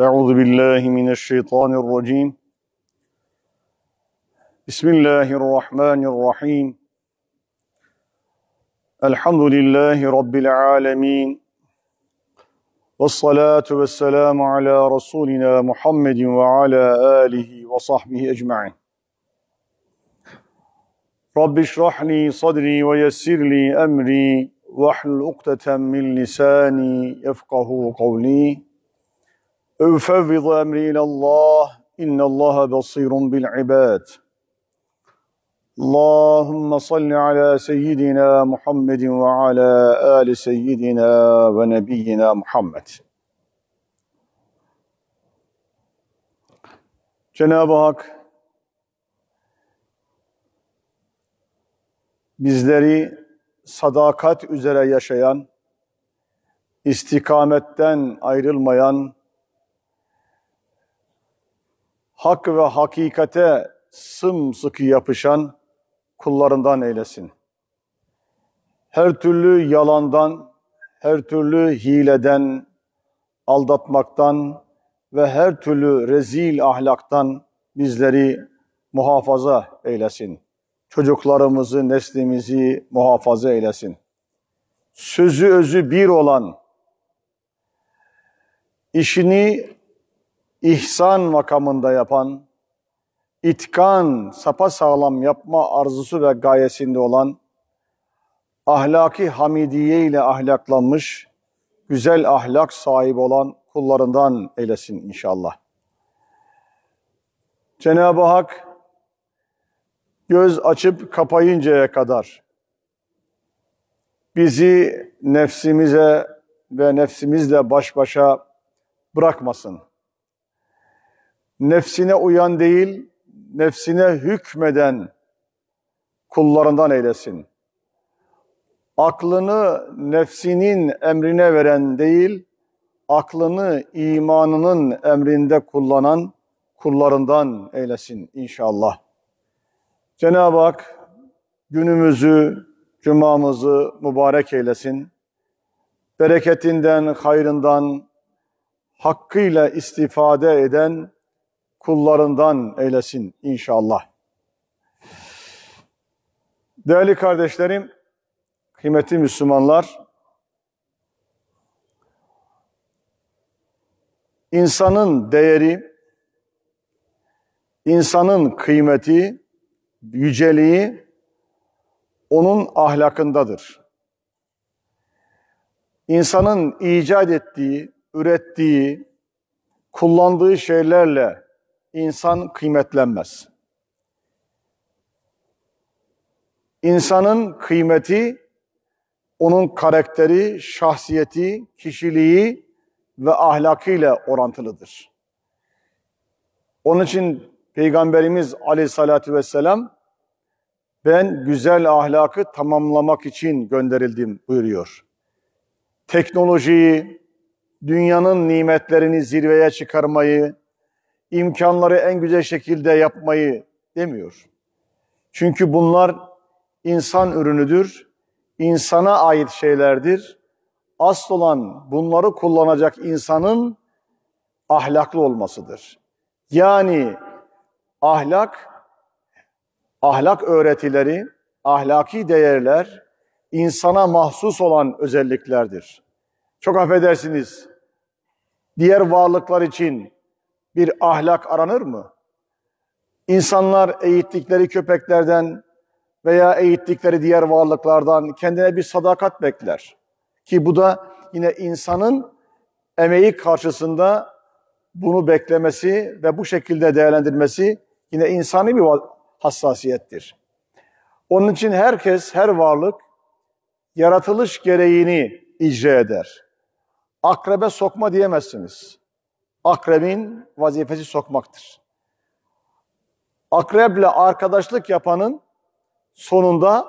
أعوذ بالله من الشيطان الرجيم بسم الله الرحمن الرحيم الحمد لله رب العالمين والصلاة والسلام على رسولنا محمد وعلى آله وصحبه أجمعين رب اشرح لي صدري ويسر لي أمري واحلل عقدة من لساني يفقه قولي أفوض أمري إلى الله إن الله بصير بالعباد اللهم صل على سيدنا محمد وعلى آل سيدنا ونبينا محمد Cenab-ı Hak bizleri sadakat üzere yaşayan, istikametten ayrılmayan, hak ve hakikate sımsıkı yapışan kullarından eylesin. Her türlü yalandan, her türlü hileden, aldatmaktan ve her türlü rezil ahlaktan bizleri muhafaza eylesin. Çocuklarımızı, neslimizi muhafaza eylesin. Sözü özü bir olan, işini ihsan makamında yapan, itkan, sapa sağlam yapma arzusu ve gayesinde olan, ahlaki hamidiye ile ahlaklanmış, güzel ahlak sahibi olan kullarından eylesin inşallah. Cenab-ı Hak göz açıp kapayıncaya kadar bizi nefsimize ve nefsimizle baş başa bırakmasın nefsine uyan değil, nefsine hükmeden kullarından eylesin. Aklını nefsinin emrine veren değil, aklını imanının emrinde kullanan kullarından eylesin inşallah. Cenab-ı Hak günümüzü, cumamızı mübarek eylesin. Bereketinden, hayrından hakkıyla istifade eden kullarından eylesin inşallah. Değerli kardeşlerim, kıymetli Müslümanlar, insanın değeri, insanın kıymeti, yüceliği onun ahlakındadır. İnsanın icat ettiği, ürettiği, kullandığı şeylerle insan kıymetlenmez. İnsanın kıymeti onun karakteri, şahsiyeti, kişiliği ve ahlakıyla orantılıdır. Onun için Peygamberimiz aleyhissalatü vesselam ben güzel ahlakı tamamlamak için gönderildim buyuruyor. Teknolojiyi, dünyanın nimetlerini zirveye çıkarmayı, imkanları en güzel şekilde yapmayı demiyor. Çünkü bunlar insan ürünüdür, insana ait şeylerdir. Asıl olan bunları kullanacak insanın ahlaklı olmasıdır. Yani ahlak, ahlak öğretileri, ahlaki değerler insana mahsus olan özelliklerdir. Çok affedersiniz, diğer varlıklar için bir ahlak aranır mı? İnsanlar eğittikleri köpeklerden veya eğittikleri diğer varlıklardan kendine bir sadakat bekler. Ki bu da yine insanın emeği karşısında bunu beklemesi ve bu şekilde değerlendirmesi yine insani bir hassasiyettir. Onun için herkes, her varlık yaratılış gereğini icra eder. Akrebe sokma diyemezsiniz akrebin vazifesi sokmaktır. Akreple arkadaşlık yapanın sonunda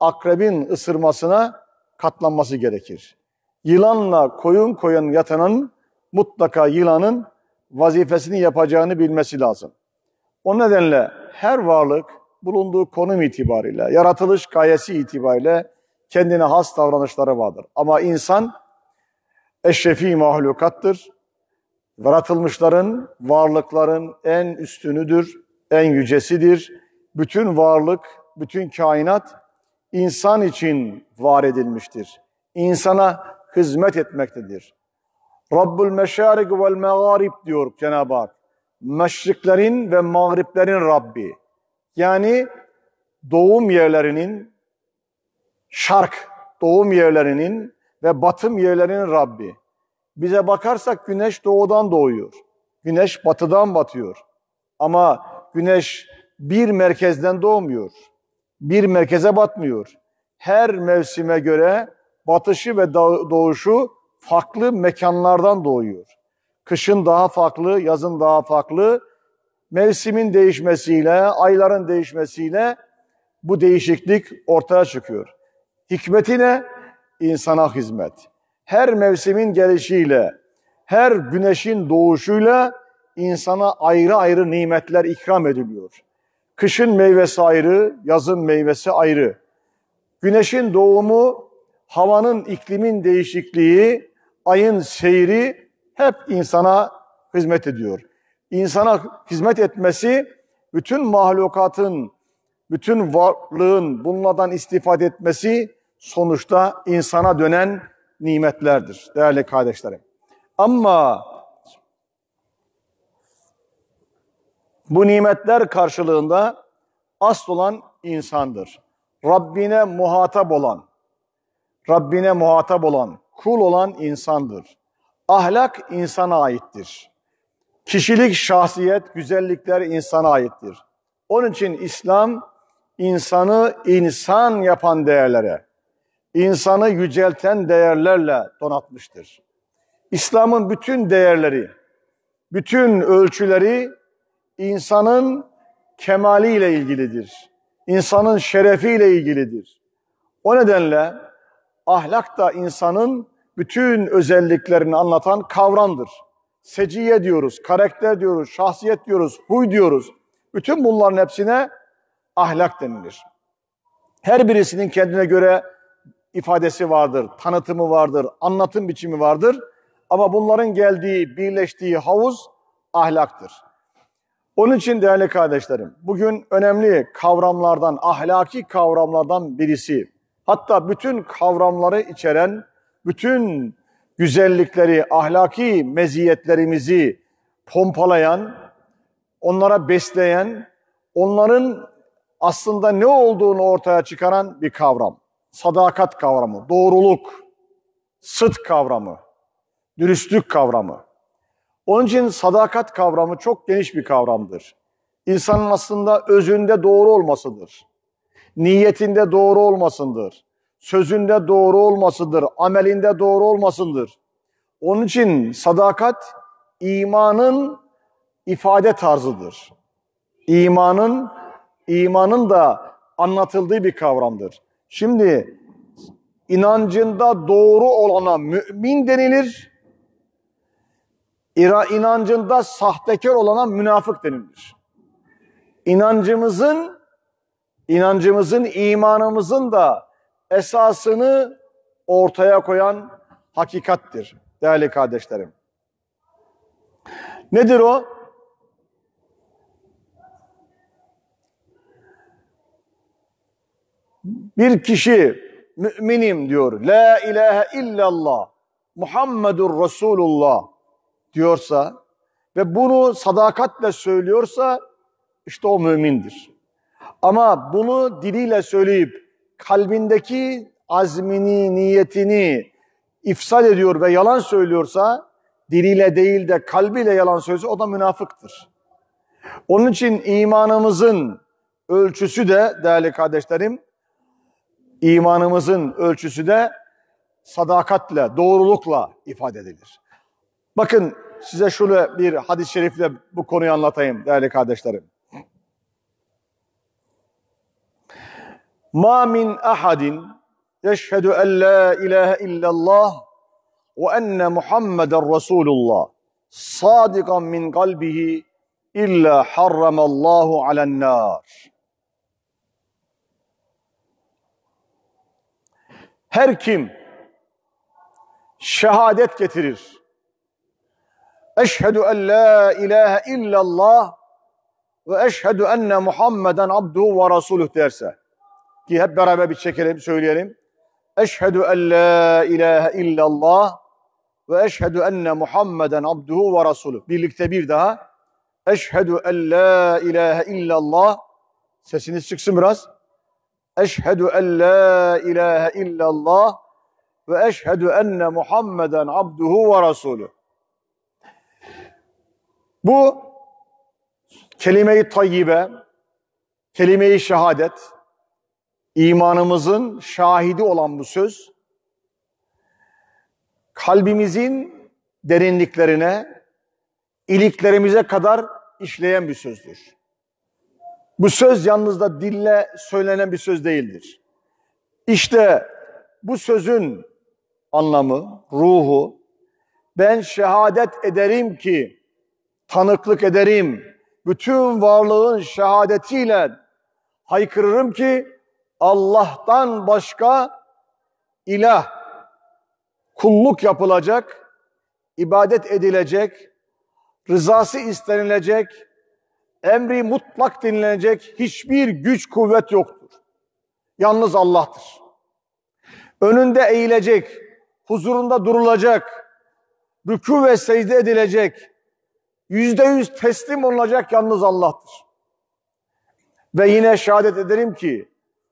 akrebin ısırmasına katlanması gerekir. Yılanla koyun koyun yatanın mutlaka yılanın vazifesini yapacağını bilmesi lazım. O nedenle her varlık bulunduğu konum itibariyle, yaratılış gayesi itibariyle kendine has davranışları vardır. Ama insan eşrefi mahlukattır. Yaratılmışların, varlıkların en üstünüdür, en yücesidir. Bütün varlık, bütün kainat insan için var edilmiştir. İnsana hizmet etmektedir. Rabbul meşarik vel mağarib diyor Cenab-ı Hak. Meşriklerin ve mağriplerin Rabbi. Yani doğum yerlerinin, şark doğum yerlerinin ve batım yerlerinin Rabbi. Bize bakarsak güneş doğudan doğuyor. Güneş batıdan batıyor. Ama güneş bir merkezden doğmuyor. Bir merkeze batmıyor. Her mevsime göre batışı ve doğuşu farklı mekanlardan doğuyor. Kışın daha farklı, yazın daha farklı. Mevsimin değişmesiyle, ayların değişmesiyle bu değişiklik ortaya çıkıyor. Hikmeti ne? İnsana hizmet her mevsimin gelişiyle, her güneşin doğuşuyla insana ayrı ayrı nimetler ikram ediliyor. Kışın meyvesi ayrı, yazın meyvesi ayrı. Güneşin doğumu, havanın, iklimin değişikliği, ayın seyri hep insana hizmet ediyor. İnsana hizmet etmesi bütün mahlukatın, bütün varlığın bunlardan istifade etmesi sonuçta insana dönen nimetlerdir değerli kardeşlerim. Ama bu nimetler karşılığında asıl olan insandır. Rabbine muhatap olan, Rabbine muhatap olan, kul olan insandır. Ahlak insana aittir. Kişilik, şahsiyet, güzellikler insana aittir. Onun için İslam insanı insan yapan değerlere, insanı yücelten değerlerle donatmıştır. İslam'ın bütün değerleri, bütün ölçüleri insanın kemaliyle ilgilidir. İnsanın şerefiyle ilgilidir. O nedenle ahlak da insanın bütün özelliklerini anlatan kavramdır. Seciye diyoruz, karakter diyoruz, şahsiyet diyoruz, huy diyoruz. Bütün bunların hepsine ahlak denilir. Her birisinin kendine göre ifadesi vardır, tanıtımı vardır, anlatım biçimi vardır. Ama bunların geldiği, birleştiği havuz ahlaktır. Onun için değerli kardeşlerim, bugün önemli kavramlardan, ahlaki kavramlardan birisi, hatta bütün kavramları içeren, bütün güzellikleri, ahlaki meziyetlerimizi pompalayan, onlara besleyen, onların aslında ne olduğunu ortaya çıkaran bir kavram sadakat kavramı, doğruluk, sıt kavramı, dürüstlük kavramı. Onun için sadakat kavramı çok geniş bir kavramdır. İnsanın aslında özünde doğru olmasıdır. Niyetinde doğru olmasındır. Sözünde doğru olmasıdır. Amelinde doğru olmasındır. Onun için sadakat imanın ifade tarzıdır. İmanın imanın da anlatıldığı bir kavramdır. Şimdi inancında doğru olana mümin denilir. İra inancında sahtekar olana münafık denilir. İnancımızın inancımızın, imanımızın da esasını ortaya koyan hakikattir değerli kardeşlerim. Nedir o? Bir kişi müminim diyor. La ilahe illallah Muhammedur Resulullah diyorsa ve bunu sadakatle söylüyorsa işte o mümindir. Ama bunu diliyle söyleyip kalbindeki azmini, niyetini ifsal ediyor ve yalan söylüyorsa diliyle değil de kalbiyle yalan söylüyorsa o da münafıktır. Onun için imanımızın ölçüsü de değerli kardeşlerim imanımızın ölçüsü de sadakatle, doğrulukla ifade edilir. Bakın size şöyle bir hadis-i şerifle bu konuyu anlatayım değerli kardeşlerim. Ma min ahadin yeşhedü en la ilahe illallah ve enne Muhammeden Resulullah sadikan min kalbihi illa harramallahu alennâr. her kim şehadet getirir. Eşhedü en la ilahe illallah ve eşhedü enne Muhammeden abduhu ve rasuluh derse. Ki hep beraber bir çekelim, söyleyelim. Eşhedü en la ilahe illallah ve eşhedü enne Muhammeden abduhu ve rasuluh. Birlikte bir daha. Eşhedü en la ilahe illallah. Sesiniz çıksın biraz. Eşhedü en la ilahe illallah ve eşhedü enne Muhammeden abduhu ve rasulü. Bu kelime-i tayyibe, kelime-i şehadet, imanımızın şahidi olan bu söz, kalbimizin derinliklerine, iliklerimize kadar işleyen bir sözdür. Bu söz yalnız da dille söylenen bir söz değildir. İşte bu sözün anlamı, ruhu, ben şehadet ederim ki, tanıklık ederim, bütün varlığın şehadetiyle haykırırım ki Allah'tan başka ilah, kulluk yapılacak, ibadet edilecek, rızası istenilecek, emri mutlak dinlenecek hiçbir güç kuvvet yoktur. Yalnız Allah'tır. Önünde eğilecek, huzurunda durulacak, rükû ve secde edilecek, yüzde yüz teslim olunacak yalnız Allah'tır. Ve yine şehadet ederim ki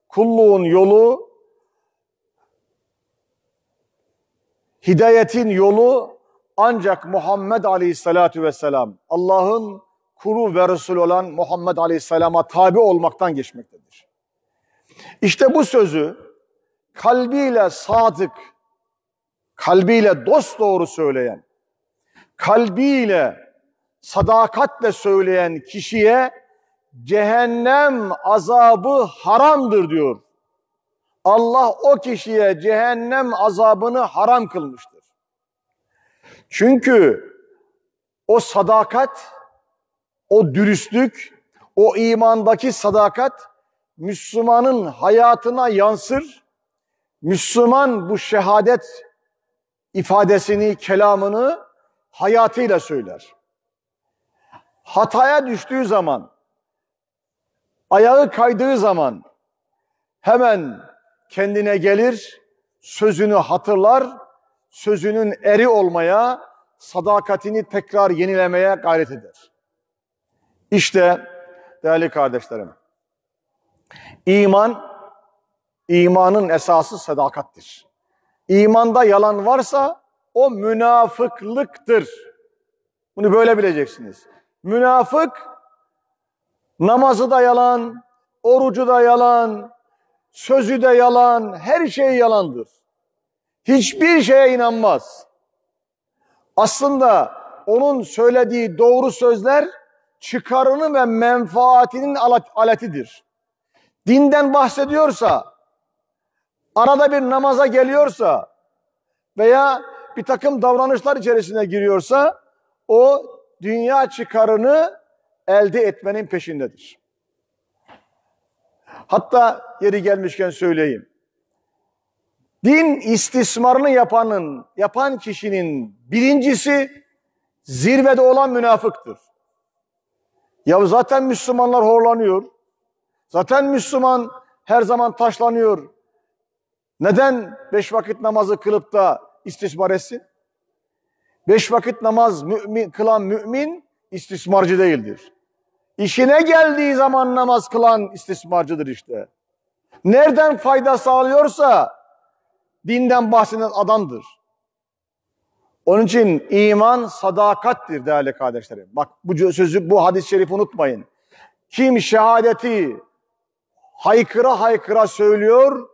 kulluğun yolu, hidayetin yolu ancak Muhammed Aleyhisselatü Vesselam, Allah'ın kuru ve Resul olan Muhammed Aleyhisselam'a tabi olmaktan geçmektedir. İşte bu sözü kalbiyle sadık, kalbiyle dost doğru söyleyen, kalbiyle sadakatle söyleyen kişiye cehennem azabı haramdır diyor. Allah o kişiye cehennem azabını haram kılmıştır. Çünkü o sadakat o dürüstlük, o imandaki sadakat Müslümanın hayatına yansır. Müslüman bu şehadet ifadesini, kelamını hayatıyla söyler. Hataya düştüğü zaman, ayağı kaydığı zaman hemen kendine gelir, sözünü hatırlar, sözünün eri olmaya, sadakatini tekrar yenilemeye gayret eder. İşte değerli kardeşlerim, iman, imanın esası sadakattir. İmanda yalan varsa o münafıklıktır. Bunu böyle bileceksiniz. Münafık, namazı da yalan, orucu da yalan, sözü de yalan, her şey yalandır. Hiçbir şeye inanmaz. Aslında onun söylediği doğru sözler çıkarını ve menfaatinin aletidir. Dinden bahsediyorsa, arada bir namaza geliyorsa veya bir takım davranışlar içerisine giriyorsa o dünya çıkarını elde etmenin peşindedir. Hatta yeri gelmişken söyleyeyim. Din istismarını yapanın, yapan kişinin birincisi zirvede olan münafıktır. Ya zaten Müslümanlar horlanıyor. Zaten Müslüman her zaman taşlanıyor. Neden beş vakit namazı kılıp da istismar etsin? Beş vakit namaz mümin, kılan mümin istismarcı değildir. İşine geldiği zaman namaz kılan istismarcıdır işte. Nereden fayda sağlıyorsa dinden bahseden adamdır. Onun için iman sadakattir değerli kardeşlerim. Bak bu sözü, bu hadis-i şerifi unutmayın. Kim şehadeti haykıra haykıra söylüyor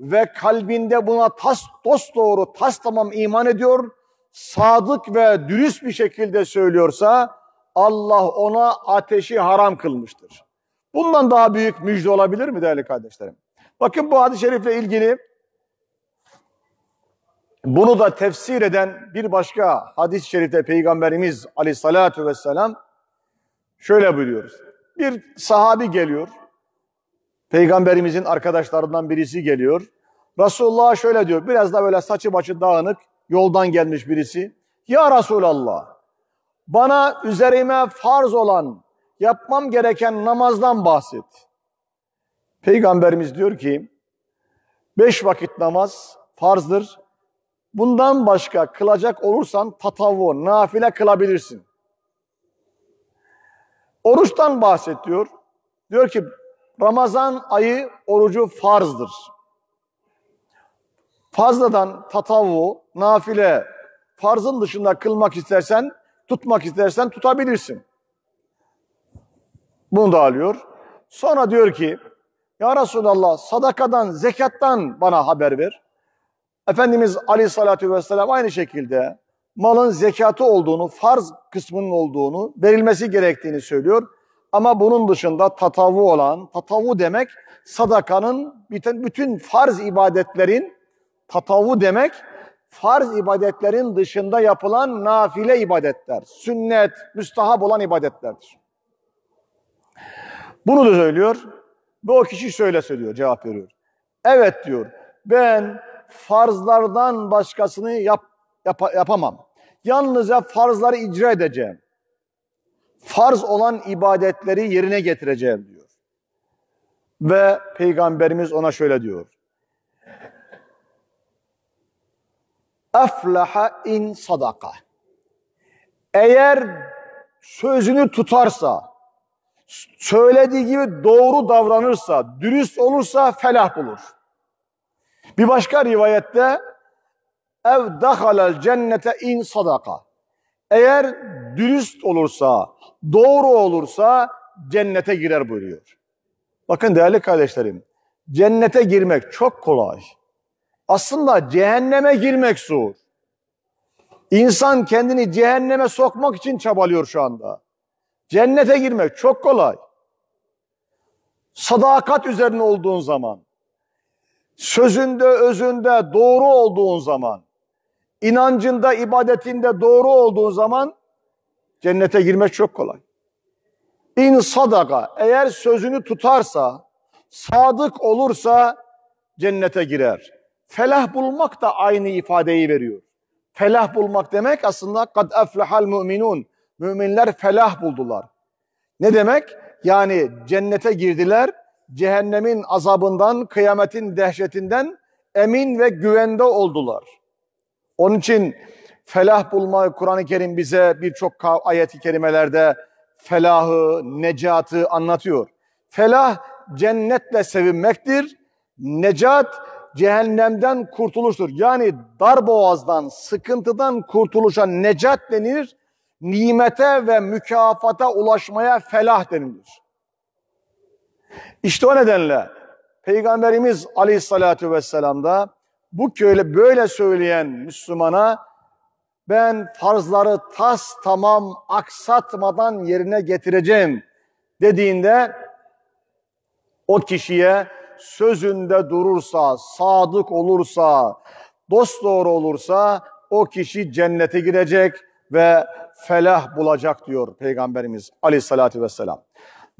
ve kalbinde buna tas, dost doğru tas tamam iman ediyor, sadık ve dürüst bir şekilde söylüyorsa Allah ona ateşi haram kılmıştır. Bundan daha büyük müjde olabilir mi değerli kardeşlerim? Bakın bu hadis-i şerifle ilgili bunu da tefsir eden bir başka hadis-i şerifte Peygamberimiz aleyhissalatu vesselam şöyle buyuruyoruz. Bir sahabi geliyor. Peygamberimizin arkadaşlarından birisi geliyor. Resulullah şöyle diyor. Biraz da böyle saçı başı dağınık yoldan gelmiş birisi. Ya Resulallah bana üzerime farz olan yapmam gereken namazdan bahset. Peygamberimiz diyor ki beş vakit namaz farzdır Bundan başka kılacak olursan tatavvu, nafile kılabilirsin. Oruçtan bahsediyor. Diyor ki Ramazan ayı orucu farzdır. Fazladan tatavvu, nafile, farzın dışında kılmak istersen, tutmak istersen tutabilirsin. Bunu da alıyor. Sonra diyor ki, Ya Resulallah sadakadan, zekattan bana haber ver. Efendimiz Ali Aleyhisselatü Vesselam aynı şekilde malın zekatı olduğunu, farz kısmının olduğunu, verilmesi gerektiğini söylüyor. Ama bunun dışında tatavu olan, tatavu demek sadakanın, bütün, bütün farz ibadetlerin, tatavu demek farz ibadetlerin dışında yapılan nafile ibadetler, sünnet, müstahap olan ibadetlerdir. Bunu da söylüyor ve o kişi şöyle söylüyor, cevap veriyor. Evet diyor, ben farzlardan başkasını yap, yap, yapamam. Yalnızca farzları icra edeceğim. Farz olan ibadetleri yerine getireceğim diyor. Ve Peygamberimiz ona şöyle diyor. Aflaha in sadaka. Eğer sözünü tutarsa, söylediği gibi doğru davranırsa, dürüst olursa felah bulur. Bir başka rivayette ev dahalel cennete in sadaka. Eğer dürüst olursa, doğru olursa cennete girer buyuruyor. Bakın değerli kardeşlerim, cennete girmek çok kolay. Aslında cehenneme girmek zor. İnsan kendini cehenneme sokmak için çabalıyor şu anda. Cennete girmek çok kolay. Sadakat üzerine olduğun zaman, sözünde özünde doğru olduğun zaman, inancında ibadetinde doğru olduğun zaman cennete girmek çok kolay. İn sadaka eğer sözünü tutarsa, sadık olursa cennete girer. Felah bulmak da aynı ifadeyi veriyor. Felah bulmak demek aslında kad eflehal müminun. Müminler felah buldular. Ne demek? Yani cennete girdiler, cehennemin azabından, kıyametin dehşetinden emin ve güvende oldular. Onun için felah bulma Kur'an-ı Kerim bize birçok ayet-i kerimelerde felahı, necatı anlatıyor. Felah cennetle sevinmektir. Necat cehennemden kurtuluştur. Yani dar boğazdan, sıkıntıdan kurtuluşa necat denir. Nimete ve mükafata ulaşmaya felah denilir. İşte o nedenle Peygamberimiz Aleyhisselatü Vesselam'da bu köyle böyle söyleyen Müslümana ben farzları tas tamam aksatmadan yerine getireceğim dediğinde o kişiye sözünde durursa, sadık olursa, dost doğru olursa o kişi cennete girecek ve felah bulacak diyor Peygamberimiz aleyhissalatü vesselam.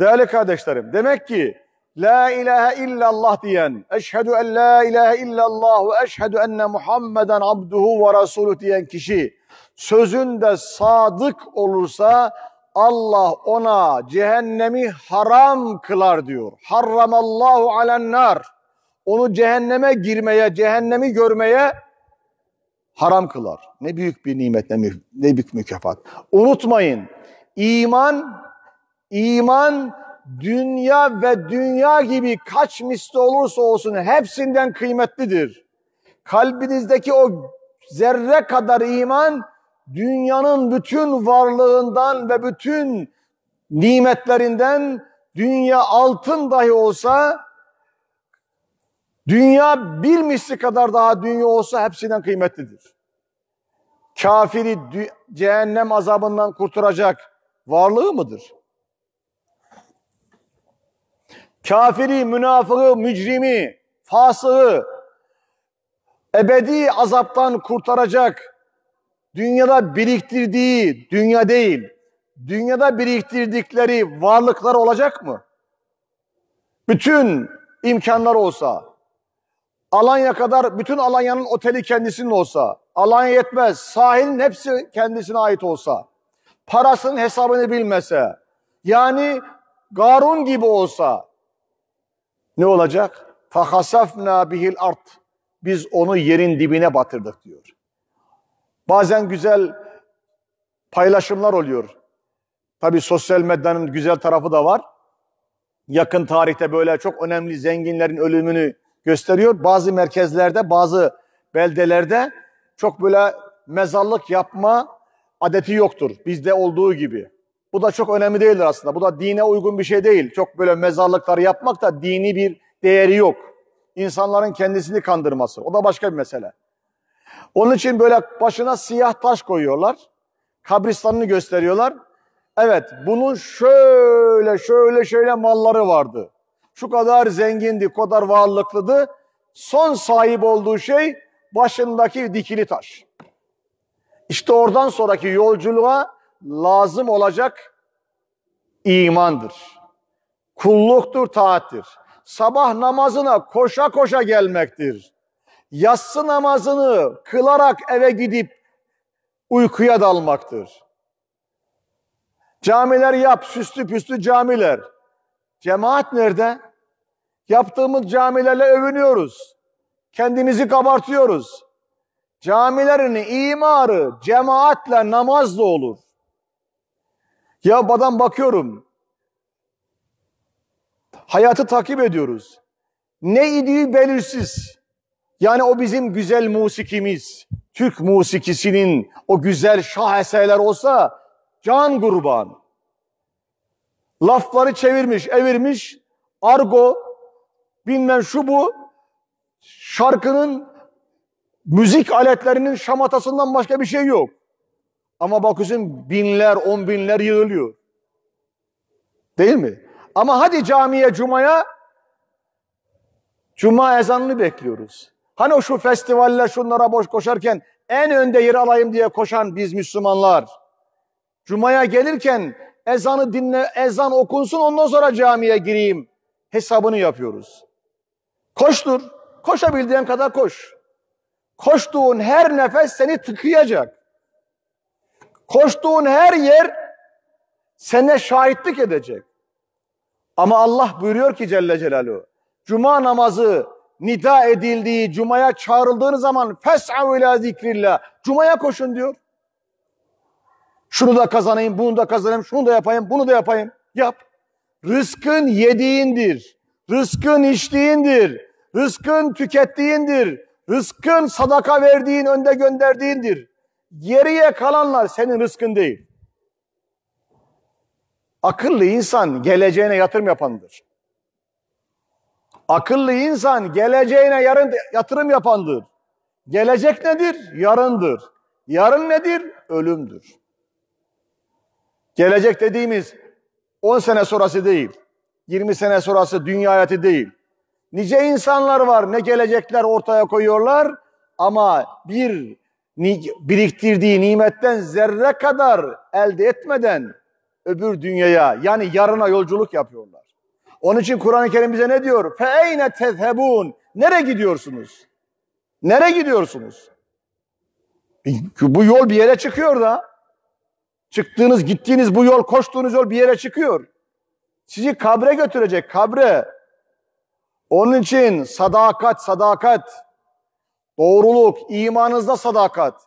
Değerli kardeşlerim, demek ki La ilahe illallah diyen, eşhedü en la ilahe illallah ve eşhedü enne Muhammeden abduhu ve resulü diyen kişi sözünde sadık olursa Allah ona cehennemi haram kılar diyor. Harramallahu alennar. Onu cehenneme girmeye, cehennemi görmeye haram kılar. Ne büyük bir nimet, ne büyük mükafat. Unutmayın, iman İman dünya ve dünya gibi kaç misli olursa olsun hepsinden kıymetlidir. Kalbinizdeki o zerre kadar iman dünyanın bütün varlığından ve bütün nimetlerinden dünya altın dahi olsa dünya bir misli kadar daha dünya olsa hepsinden kıymetlidir. Kafiri cehennem azabından kurtaracak varlığı mıdır? kafiri, münafığı, mücrimi, fasığı ebedi azaptan kurtaracak dünyada biriktirdiği, dünya değil, dünyada biriktirdikleri varlıklar olacak mı? Bütün imkanlar olsa, Alanya kadar bütün Alanya'nın oteli kendisinin olsa, Alanya yetmez, sahilin hepsi kendisine ait olsa, parasının hesabını bilmese, yani Garun gibi olsa, ne olacak? فَخَسَفْنَا بِهِ art. Biz onu yerin dibine batırdık diyor. Bazen güzel paylaşımlar oluyor. Tabi sosyal medyanın güzel tarafı da var. Yakın tarihte böyle çok önemli zenginlerin ölümünü gösteriyor. Bazı merkezlerde, bazı beldelerde çok böyle mezarlık yapma adeti yoktur. Bizde olduğu gibi. Bu da çok önemli değildir aslında. Bu da dine uygun bir şey değil. Çok böyle mezarlıklar yapmak da dini bir değeri yok. İnsanların kendisini kandırması. O da başka bir mesele. Onun için böyle başına siyah taş koyuyorlar. Kabristanını gösteriyorlar. Evet bunun şöyle şöyle şöyle malları vardı. Şu kadar zengindi, kadar varlıklıdı. Son sahip olduğu şey başındaki dikili taş. İşte oradan sonraki yolculuğa lazım olacak imandır. Kulluktur, taattir. Sabah namazına koşa koşa gelmektir. Yatsı namazını kılarak eve gidip uykuya dalmaktır. Camiler yap, süslü püslü camiler. Cemaat nerede? Yaptığımız camilerle övünüyoruz. Kendimizi kabartıyoruz. Camilerin imarı cemaatle namazla olur. Ya badan bakıyorum. Hayatı takip ediyoruz. Ne idiği belirsiz. Yani o bizim güzel musikimiz, Türk musikisinin o güzel şaheserler olsa can kurban. Lafları çevirmiş, evirmiş, argo, bilmem şu bu, şarkının, müzik aletlerinin şamatasından başka bir şey yok. Ama bakıyorsun binler, on binler yığılıyor. Değil mi? Ama hadi camiye, cumaya, cuma ezanını bekliyoruz. Hani o şu festivaller şunlara boş koşarken en önde yer alayım diye koşan biz Müslümanlar. Cumaya gelirken ezanı dinle, ezan okunsun ondan sonra camiye gireyim hesabını yapıyoruz. Koştur, koşabildiğin kadar koş. Koştuğun her nefes seni tıkayacak. Koştuğun her yer sene şahitlik edecek. Ama Allah buyuruyor ki Celle Celaluhu, Cuma namazı nida edildiği, Cuma'ya çağrıldığınız zaman fes'av ila zikrillah, Cuma'ya koşun diyor. Şunu da kazanayım, bunu da kazanayım, şunu da yapayım, bunu da yapayım. Yap. Rızkın yediğindir. Rızkın içtiğindir. Rızkın tükettiğindir. Rızkın sadaka verdiğin, önde gönderdiğindir. Geriye kalanlar senin rızkın değil. Akıllı insan geleceğine yatırım yapandır. Akıllı insan geleceğine yarın yatırım yapandır. Gelecek nedir? Yarındır. Yarın nedir? Ölümdür. Gelecek dediğimiz 10 sene sonrası değil. 20 sene sonrası dünya hayatı değil. Nice insanlar var ne gelecekler ortaya koyuyorlar ama bir biriktirdiği nimetten zerre kadar elde etmeden öbür dünyaya yani yarına yolculuk yapıyorlar. Onun için Kur'an-ı Kerim bize ne diyor? Feyne tezhebun. Nere gidiyorsunuz? Nere gidiyorsunuz? E, bu yol bir yere çıkıyor da. Çıktığınız, gittiğiniz bu yol, koştuğunuz yol bir yere çıkıyor. Sizi kabre götürecek, kabre. Onun için sadakat, sadakat doğruluk, imanınızda sadakat,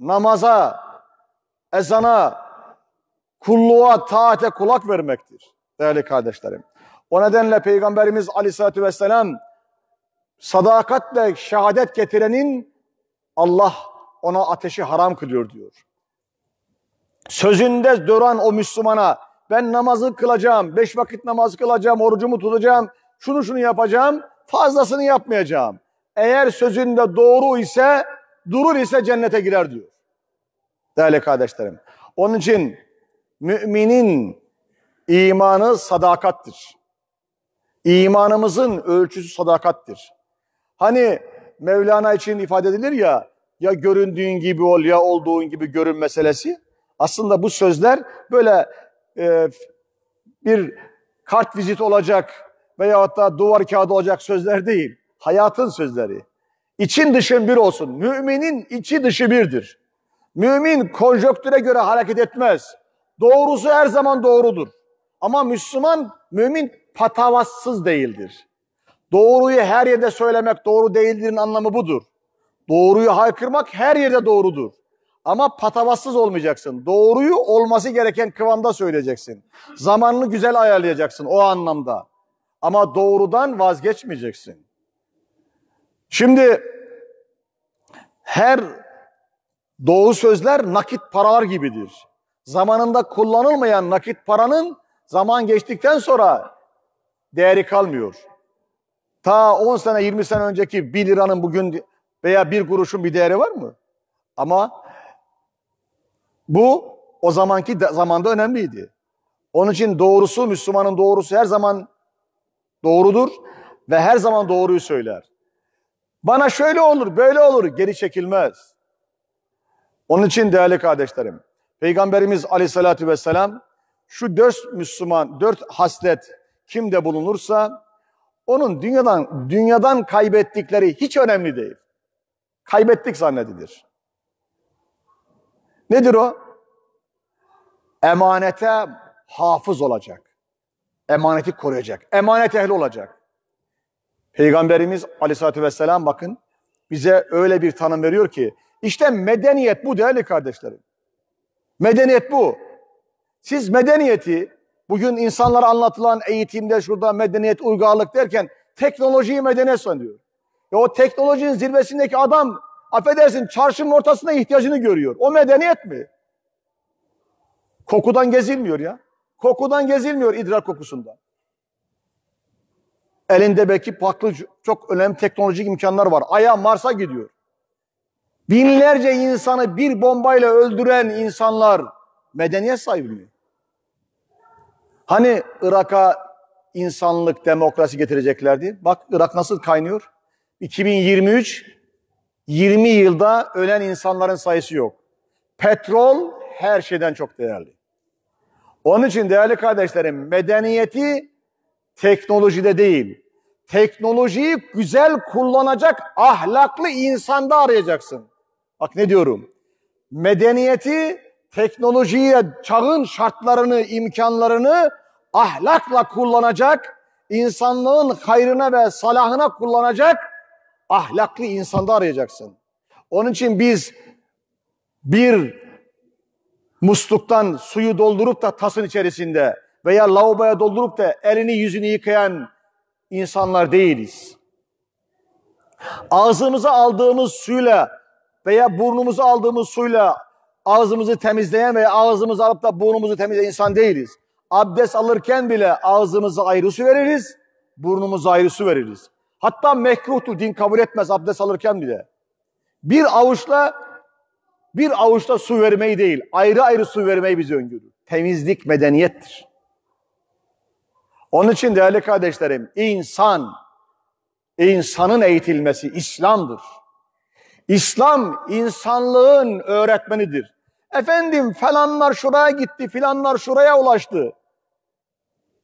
namaza, ezana, kulluğa, taate kulak vermektir değerli kardeşlerim. O nedenle Peygamberimiz Aleyhisselatü Vesselam sadakatle şehadet getirenin Allah ona ateşi haram kılıyor diyor. Sözünde duran o Müslümana ben namazı kılacağım, beş vakit namaz kılacağım, orucumu tutacağım, şunu şunu yapacağım, fazlasını yapmayacağım eğer sözünde doğru ise durur ise cennete girer diyor. Değerli kardeşlerim. Onun için müminin imanı sadakattir. İmanımızın ölçüsü sadakattir. Hani Mevlana için ifade edilir ya, ya göründüğün gibi ol ya olduğun gibi görün meselesi. Aslında bu sözler böyle e, bir kart vizit olacak veya hatta duvar kağıdı olacak sözler değil. Hayatın sözleri. İçin dışın bir olsun. Müminin içi dışı birdir. Mümin konjöktüre göre hareket etmez. Doğrusu her zaman doğrudur. Ama Müslüman, mümin patavatsız değildir. Doğruyu her yerde söylemek doğru değildirin anlamı budur. Doğruyu haykırmak her yerde doğrudur. Ama patavatsız olmayacaksın. Doğruyu olması gereken kıvamda söyleyeceksin. Zamanını güzel ayarlayacaksın o anlamda. Ama doğrudan vazgeçmeyeceksin. Şimdi her doğu sözler nakit paralar gibidir. Zamanında kullanılmayan nakit paranın zaman geçtikten sonra değeri kalmıyor. Ta 10 sene 20 sene önceki 1 liranın bugün veya 1 kuruşun bir değeri var mı? Ama bu o zamanki de, zamanda önemliydi. Onun için doğrusu Müslümanın doğrusu her zaman doğrudur ve her zaman doğruyu söyler. Bana şöyle olur, böyle olur, geri çekilmez. Onun için değerli kardeşlerim, Peygamberimiz aleyhissalatü vesselam şu dört Müslüman, dört haslet kimde bulunursa onun dünyadan dünyadan kaybettikleri hiç önemli değil. Kaybettik zannedilir. Nedir o? Emanete hafız olacak. Emaneti koruyacak. Emanet ehli olacak. Peygamberimiz aleyhissalatü vesselam bakın bize öyle bir tanım veriyor ki işte medeniyet bu değerli kardeşlerim. Medeniyet bu. Siz medeniyeti bugün insanlara anlatılan eğitimde şurada medeniyet uygarlık derken teknolojiyi medeniyet sanıyor. E o teknolojinin zirvesindeki adam affedersin çarşının ortasında ihtiyacını görüyor. O medeniyet mi? Kokudan gezilmiyor ya. Kokudan gezilmiyor idrar kokusundan. Elinde belki farklı çok önemli teknolojik imkanlar var. Aya Mars'a gidiyor. Binlerce insanı bir bombayla öldüren insanlar medeniyet sahibi mi? Hani Irak'a insanlık, demokrasi getireceklerdi? Bak Irak nasıl kaynıyor? 2023, 20 yılda ölen insanların sayısı yok. Petrol her şeyden çok değerli. Onun için değerli kardeşlerim medeniyeti teknolojide değil, teknolojiyi güzel kullanacak ahlaklı insanda arayacaksın. Bak ne diyorum, medeniyeti, teknolojiye, çağın şartlarını, imkanlarını ahlakla kullanacak, insanlığın hayrına ve salahına kullanacak ahlaklı insanda arayacaksın. Onun için biz bir musluktan suyu doldurup da tasın içerisinde veya lavaboya doldurup da elini yüzünü yıkayan insanlar değiliz. Ağzımıza aldığımız suyla veya burnumuza aldığımız suyla ağzımızı temizleyen veya ağzımızı alıp da burnumuzu temizleyen insan değiliz. Abdest alırken bile ağzımıza ayrı su veririz, burnumuza ayrı su veririz. Hatta mekruhtur, din kabul etmez abdest alırken bile. Bir avuçla bir avuçta su vermeyi değil, ayrı ayrı su vermeyi bize öngörür. Temizlik medeniyettir. Onun için değerli kardeşlerim, insan, insanın eğitilmesi İslam'dır. İslam insanlığın öğretmenidir. Efendim falanlar şuraya gitti, filanlar şuraya ulaştı.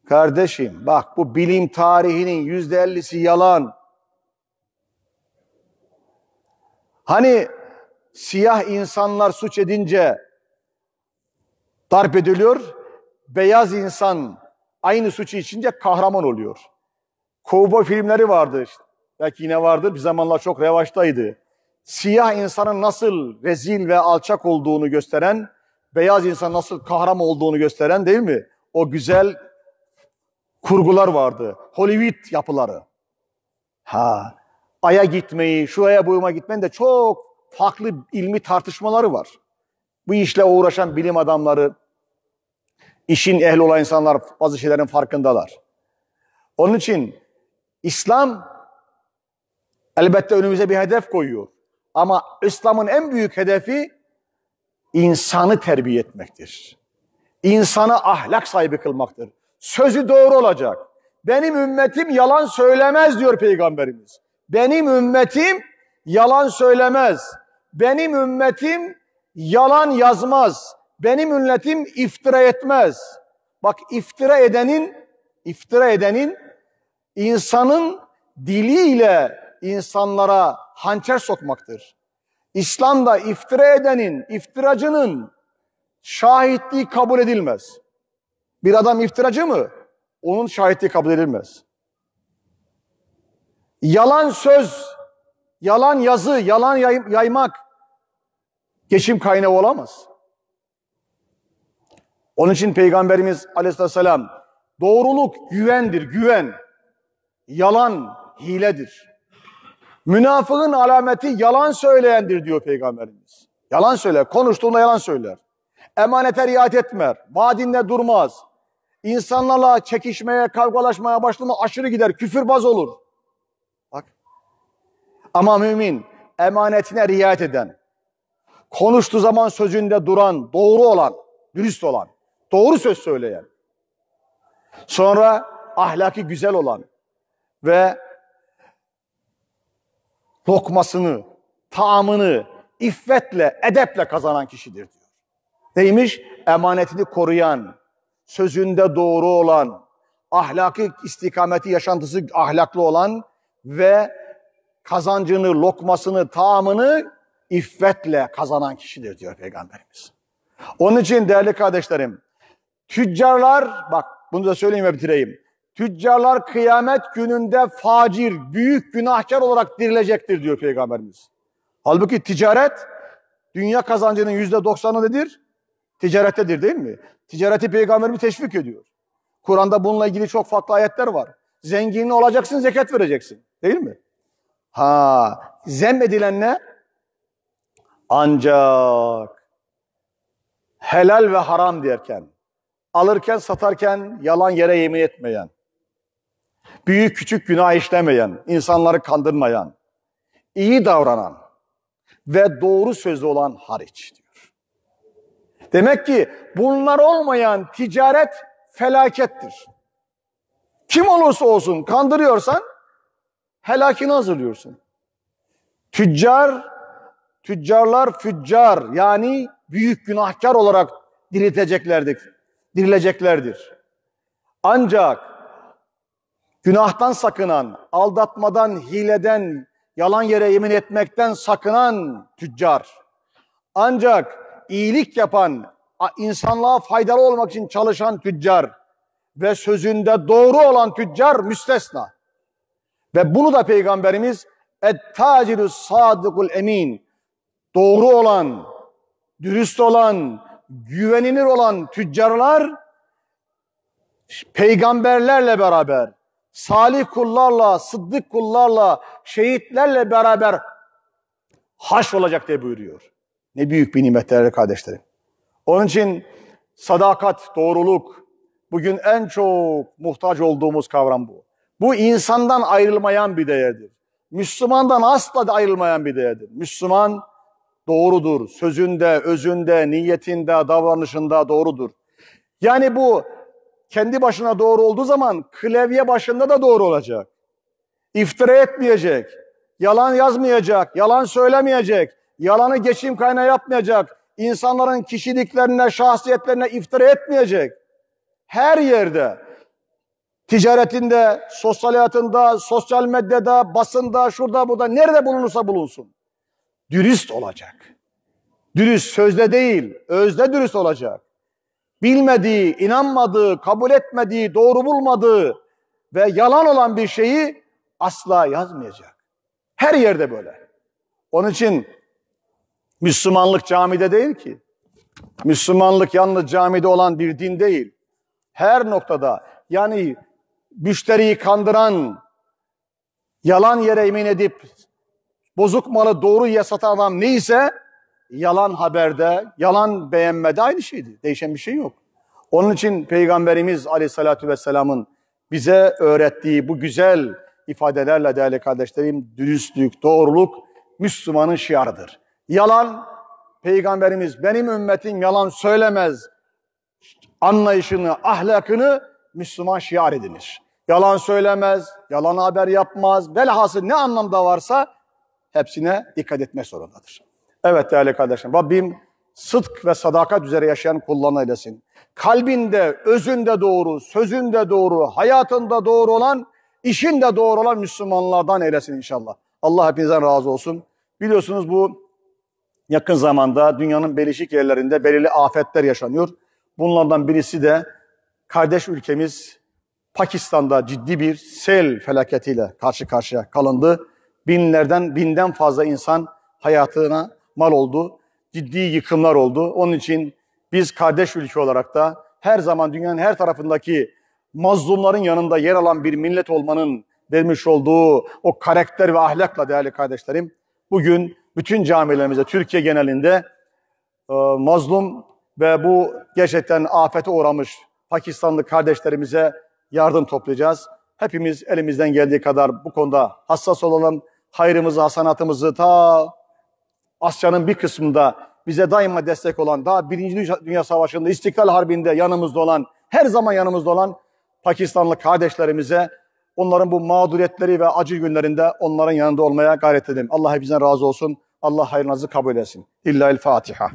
Kardeşim bak bu bilim tarihinin yüzde ellisi yalan. Hani siyah insanlar suç edince darp ediliyor, beyaz insan aynı suçu içince kahraman oluyor. Kovboy filmleri vardı Belki yine vardır. Bir zamanlar çok revaçtaydı. Siyah insanın nasıl rezil ve alçak olduğunu gösteren, beyaz insan nasıl kahraman olduğunu gösteren değil mi? O güzel kurgular vardı. Hollywood yapıları. Ha, aya gitmeyi, şuraya aya boyuma gitmenin de çok farklı ilmi tartışmaları var. Bu işle uğraşan bilim adamları işin ehli olan insanlar bazı şeylerin farkındalar. Onun için İslam elbette önümüze bir hedef koyuyor. Ama İslam'ın en büyük hedefi insanı terbiye etmektir. İnsanı ahlak sahibi kılmaktır. Sözü doğru olacak. Benim ümmetim yalan söylemez diyor Peygamberimiz. Benim ümmetim yalan söylemez. Benim ümmetim yalan yazmaz benim ümmetim iftira etmez. Bak iftira edenin, iftira edenin insanın diliyle insanlara hançer sokmaktır. İslam'da iftira edenin, iftiracının şahitliği kabul edilmez. Bir adam iftiracı mı? Onun şahitliği kabul edilmez. Yalan söz, yalan yazı, yalan yaymak geçim kaynağı olamaz. Onun için Peygamberimiz aleyhisselam doğruluk güvendir, güven. Yalan hiledir. Münafığın alameti yalan söyleyendir diyor Peygamberimiz. Yalan söyler, konuştuğunda yalan söyler. Emanete riayet etmez, vaadinde durmaz. İnsanlarla çekişmeye, kavgalaşmaya başlama aşırı gider, küfürbaz olur. Bak. Ama mümin emanetine riayet eden, konuştuğu zaman sözünde duran, doğru olan, dürüst olan, doğru söz söyleyen, sonra ahlaki güzel olan ve lokmasını, taamını iffetle, edeple kazanan kişidir diyor. Neymiş? Emanetini koruyan, sözünde doğru olan, ahlaki istikameti, yaşantısı ahlaklı olan ve kazancını, lokmasını, taamını iffetle kazanan kişidir diyor Peygamberimiz. Onun için değerli kardeşlerim, Tüccarlar, bak bunu da söyleyeyim ve bitireyim. Tüccarlar kıyamet gününde facir, büyük günahkar olarak dirilecektir diyor Peygamberimiz. Halbuki ticaret dünya kazancının yüzde doksanı nedir? Ticarettedir değil mi? Ticareti Peygamberimiz teşvik ediyor. Kur'an'da bununla ilgili çok farklı ayetler var. Zengin olacaksın, zekat vereceksin. Değil mi? Ha, zem edilen ne? Ancak helal ve haram derken alırken satarken yalan yere yemin etmeyen, büyük küçük günah işlemeyen, insanları kandırmayan, iyi davranan ve doğru sözlü olan hariç diyor. Demek ki bunlar olmayan ticaret felakettir. Kim olursa olsun kandırıyorsan helakini hazırlıyorsun. Tüccar, tüccarlar füccar yani büyük günahkar olarak dirilteceklerdir dirileceklerdir. Ancak günahtan sakınan, aldatmadan, hileden, yalan yere yemin etmekten sakınan tüccar, ancak iyilik yapan, insanlığa faydalı olmak için çalışan tüccar ve sözünde doğru olan tüccar müstesna. Ve bunu da Peygamberimiz et-taciru sadikul emin doğru olan, dürüst olan, güvenilir olan tüccarlar peygamberlerle beraber, salih kullarla, sıddık kullarla, şehitlerle beraber haş olacak diye buyuruyor. Ne büyük bir nimet değerli kardeşlerim. Onun için sadakat, doğruluk bugün en çok muhtaç olduğumuz kavram bu. Bu insandan ayrılmayan bir değerdir. Müslümandan asla da ayrılmayan bir değerdir. Müslüman doğrudur. Sözünde, özünde, niyetinde, davranışında doğrudur. Yani bu kendi başına doğru olduğu zaman klavye başında da doğru olacak. İftira etmeyecek, yalan yazmayacak, yalan söylemeyecek, yalanı geçim kaynağı yapmayacak, insanların kişiliklerine, şahsiyetlerine iftira etmeyecek. Her yerde, ticaretinde, sosyal hayatında, sosyal medyada, basında, şurada burada, nerede bulunursa bulunsun dürüst olacak. Dürüst sözde değil, özde dürüst olacak. Bilmediği, inanmadığı, kabul etmediği, doğru bulmadığı ve yalan olan bir şeyi asla yazmayacak. Her yerde böyle. Onun için Müslümanlık camide değil ki. Müslümanlık yalnız camide olan bir din değil. Her noktada yani müşteriyi kandıran, yalan yere emin edip Bozuk malı doğru ya satan adam neyse yalan haberde, yalan beğenmede aynı şeydi. Değişen bir şey yok. Onun için Peygamberimiz aleyhissalatü vesselamın bize öğrettiği bu güzel ifadelerle değerli kardeşlerim dürüstlük, doğruluk Müslümanın şiarıdır. Yalan Peygamberimiz benim ümmetim yalan söylemez anlayışını, ahlakını Müslüman şiar edinir. Yalan söylemez, yalan haber yapmaz. Velhası ne anlamda varsa hepsine dikkat etme zorundadır. Evet değerli kardeşim, Rabbim sıdk ve sadakat üzere yaşayan kullarına eylesin. Kalbinde, özünde doğru, sözünde doğru, hayatında doğru olan, işinde doğru olan Müslümanlardan eylesin inşallah. Allah hepinizden razı olsun. Biliyorsunuz bu yakın zamanda dünyanın belirli yerlerinde belirli afetler yaşanıyor. Bunlardan birisi de kardeş ülkemiz Pakistan'da ciddi bir sel felaketiyle karşı karşıya kalındı binlerden, binden fazla insan hayatına mal oldu. Ciddi yıkımlar oldu. Onun için biz kardeş ülke olarak da her zaman dünyanın her tarafındaki mazlumların yanında yer alan bir millet olmanın vermiş olduğu o karakter ve ahlakla değerli kardeşlerim, bugün bütün camilerimizde Türkiye genelinde e, mazlum ve bu gerçekten afete uğramış Pakistanlı kardeşlerimize yardım toplayacağız. Hepimiz elimizden geldiği kadar bu konuda hassas olalım hayrımızı, hasanatımızı ta Asya'nın bir kısmında bize daima destek olan, daha Birinci Dünya Savaşı'nda, İstiklal Harbi'nde yanımızda olan, her zaman yanımızda olan Pakistanlı kardeşlerimize onların bu mağduriyetleri ve acı günlerinde onların yanında olmaya gayret edelim. Allah hepinizden razı olsun. Allah hayrınızı kabul etsin. İlla el Fatiha.